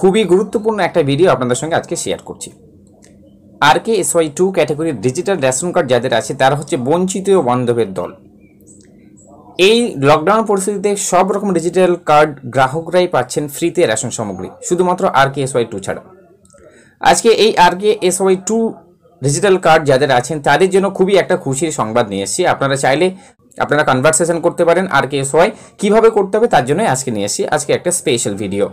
খুবই গুরুত্বপূর্ণ একটা ভিডিও আপনাদের সঙ্গে আজকে শেয়ার করছি R K S Y two ক্যাটাগরির ডিজিটাল রেশন কার্ড যাদের আছে তারা হচ্ছে বঞ্চিত ও বান্ধবের দল এই লকডাউন পরিস্থিতিতে সব রকম ডিজিটাল কার্ড গ্রাহকরাই পাচ্ছেন ফ্রিতে রেশন সামগ্রী শুধুমাত্র R K S Y two ছাড়া আজকে এই R K S Y two digital card যাদের আছেন তাদের জন্য খুবই একটা খুশির সংবাদ নিয়ে এসেছি আপনারা চাইলে আপনারা কনভারসেশন করতে পারেন আর কে এস ওয়াই কীভাবে করতে হবে তার জন্যই আজকে নিয়ে এসেছি আজকে একটা স্পেশাল ভিডিও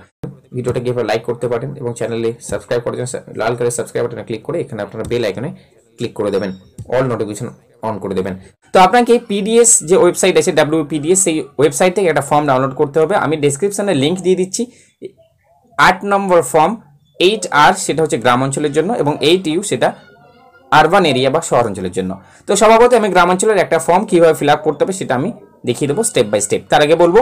ভিডিওটা এবার লাইক করতে পারেন এবং চ্যানেলে সাবস্ক্রাইব করার জন্য লাল কালার সাবস্ক্রাইব বাটনে ক্লিক করে এখানে আপনারা বেল আইকনে ক্লিক করে দেবেন অল নোটিফিকেশন অন করে দেবেন তো আপনাকে পিডিএস যে ওয়েবসাইট আছে ডাব্লিউ পিডিএস সেই ওয়েবসাইট থেকে একটা ফর্ম ডাউনলোড করতে হবে আমি ডিসক্রিপশানে লিঙ্ক দিয়ে দিচ্ছি আট নম্বর ফর্ম এইট আর সেটা হচ্ছে গ্রাম অঞ্চলের জন্য এবং এইট ইউ সেটা আরবান এরিয়া বা শহর অঞ্চলের জন্য তো স্বভাবত আমি গ্রামাঞ্চলের একটা ফর্ম কীভাবে ফিল আপ করতে হবে সেটা আমি দেখিয়ে দেবো স্টেপ বাই স্টেপ তার আগে বলবো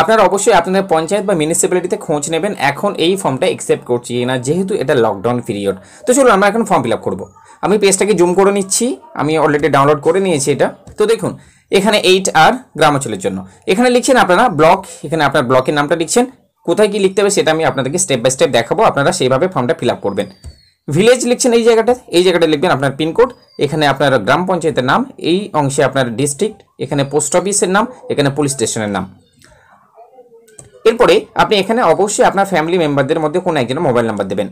আপনারা অবশ্যই আপনাদের পঞ্চায়েত বা মিউনিসিপ্যালিটিতে খোঁজ নেবেন এখন এই ফর্মটা একসেপ্ট করছি না যেহেতু এটা লকডাউন পিরিয়ড তো চলুন আমরা এখন ফর্ম ফিল আপ করবো আমি পেজটাকে জুম করে নিচ্ছি আমি অলরেডি ডাউনলোড করে নিয়েছি এটা তো দেখুন এখানে এইট আর গ্রামাঞ্চলের জন্য এখানে লিখছেন আপনারা ব্লক এখানে আপনার ব্লকের নামটা লিখছেন কোথায় কি লিখতে হবে সেটা আমি আপনাদেরকে স্টেপ বাই স্টেপ দেখাবো আপনারা সেইভাবে ফর্মটা ফিল আপ করবেন ভিলেজ লিখছেন এই জায়গাটা এই জায়গাটা লিখবেন আপনার পিনকোড এখানে আপনার গ্রাম পঞ্চায়েতের নাম এই অংশে আপনার ডিস্ট্রিক্ট এখানে পোস্ট অফিসের নাম এখানে পুলিশ স্টেশনের নাম এরপরে আপনি এখানে অবশ্যই আপনার ফ্যামিলি মেম্বারদের মধ্যে কোনো একজনের মোবাইল নাম্বার দেবেন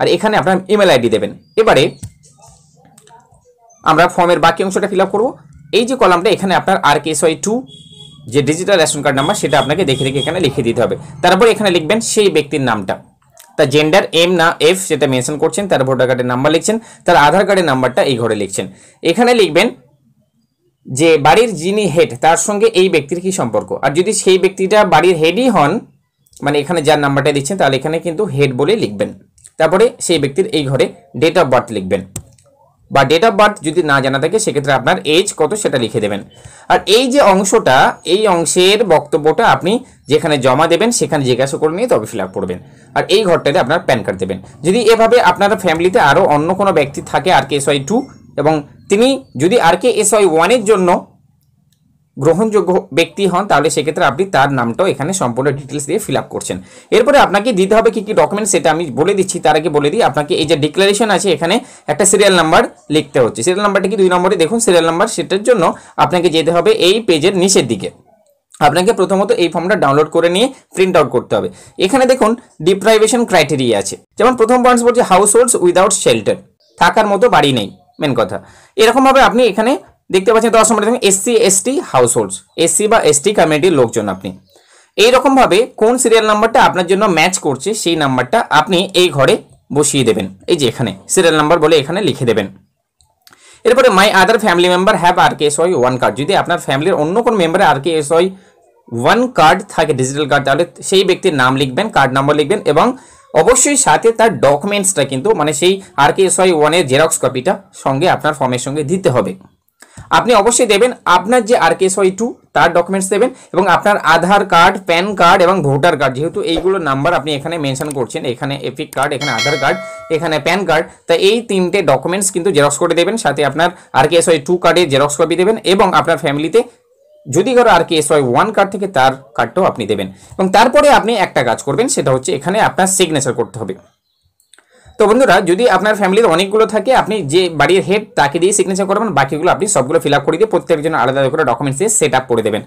আর এখানে আপনার ইমেল আইডি দেবেন এবারে আমরা ফর্মের বাকি অংশটা ফিল আপ করবো এই যে কলামটা এখানে আপনার আর কেস ওয়াই টু যে ডিজিটাল রেশন কার্ড নাম্বার সেটা আপনাকে দেখে দেখে এখানে লিখে দিতে হবে তারপর এখানে লিখবেন সেই ব্যক্তির নামটা তার জেন্ডার এম না এফ সেটা মেনশন করছেন তার ভোটার কার্ডের নাম্বার লিখছেন তার আধার কার্ডের নাম্বারটা এই ঘরে লিখছেন এখানে লিখবেন যে বাড়ির যিনি হেড তার সঙ্গে এই ব্যক্তির কি সম্পর্ক আর যদি সেই ব্যক্তিটা বাড়ির হেডই হন মানে এখানে যার নাম্বারটা দিচ্ছেন তাহলে এখানে কিন্তু হেড বলে লিখবেন তারপরে সেই ব্যক্তির এই ঘরে ডেট অফ বার্থ লিখবেন বা ডেট অফ বার্থ যদি না জানা থাকে সেক্ষেত্রে আপনার এজ কত সেটা লিখে দেবেন আর এই যে অংশটা এই অংশের বক্তব্যটা আপনি যেখানে জমা দেবেন সেখানে জিজ্ঞাসা করে নিয়ে তবে ফিল করবেন আর এই ঘরটাতে আপনার প্যান কার্ড দেবেন যদি এভাবে আপনার ফ্যামিলিতে আরও অন্য কোনো ব্যক্তি থাকে আর কেস ওয়াই টু এবং তিনি যদি আর কে এস ওয়াই ওয়ানের জন্য গ্রহণযোগ্য ব্যক্তি হন তাহলে সেক্ষেত্রে আপনি তার নামটাও এখানে সম্পূর্ণ ডিটেলস দিয়ে ফিল করছেন এরপরে আপনাকে দিতে হবে কি কি ডকুমেন্ট সেটা আমি বলে দিচ্ছি তার আগে বলে দিই আপনাকে এই যে ডিক্লারেশন আছে এখানে একটা সিরিয়াল নাম্বার লিখতে হচ্ছে সিরিয়াল নাম্বারটা কি দুই নম্বরে দেখুন সিরিয়াল নাম্বার সেটার জন্য আপনাকে যেতে হবে এই পেজের নিচের দিকে আপনাকে প্রথমত এই ফর্মটা ডাউনলোড করে নিয়ে প্রিন্ট আউট করতে হবে এখানে দেখুন ডিপ্রাইভেশন ক্রাইটেরিয়া আছে যেমন প্রথম পয়েন্টস বলছে হাউস হোল্ডস উইদাউট শেল্টার থাকার মতো বাড়ি নেই মেন কথা এরকমভাবে আপনি এখানে দেখতে পাচ্ছেন দশ নম্বরে দেখবেন SC ST households holds SC বা এসটি কমিউনিটির লোকজন আপনি এইরকমভাবে কোন সিরিয়াল নাম্বারটা আপনার জন্য ম্যাচ করছে সেই নাম্বারটা আপনি এই ঘরে বসিয়ে দেবেন এই যে এখানে সিরিয়াল নাম্বার বলে এখানে লিখে দেবেন এরপরে my other family member have R K S Y one card যদি আপনার ফ্যামিলির অন্য কোনো মেম্বারে R K S Y one card থাকে ডিজিটাল কার্ড তাহলে সেই ব্যক্তির নাম লিখবেন কার্ড নাম্বার লিখবেন এবং অবশ্যই সাথে তার ডকুমেন্টসটা কিন্তু মানে সেই আর কে ওয়ানের জেরক্স কপিটা সঙ্গে আপনার ফর্মের সঙ্গে দিতে হবে আপনি অবশ্যই দেবেন আপনার যে আর কে এস টু তার ডকুমেন্টস দেবেন এবং আপনার আধার কার্ড প্যান কার্ড এবং ভোটার কার্ড যেহেতু এইগুলো নাম্বার আপনি এখানে মেনশন করছেন এখানে এপিক কার্ড এখানে আধার কার্ড এখানে প্যান কার্ড তা এই তিনটে ডকুমেন্টস কিন্তু জেরক্স করে দেবেন সাথে আপনার আর কে এস টু কার্ডের জেরক্স কপি দেবেন এবং আপনার ফ্যামিলিতে যদি ধরো R K S Y one card থেকে তার কার্ডটাও আপনি দেবেন এবং তারপরে আপনি একটা কাজ করবেন সেটা হচ্ছে এখানে আপনার সিগনেচার করতে হবে তো বন্ধুরা যদি আপনার ফ্যামিলির অনেকগুলো থাকে আপনি যে বাড়ির হেড তাকে দিয়ে সিগনেচার করবেন বাকিগুলো আপনি সবগুলো ফিল আপ করে দিয়ে প্রত্যেকজন আলাদা করে ডকুমেন্টস দিয়ে সেট আপ করে দেবেন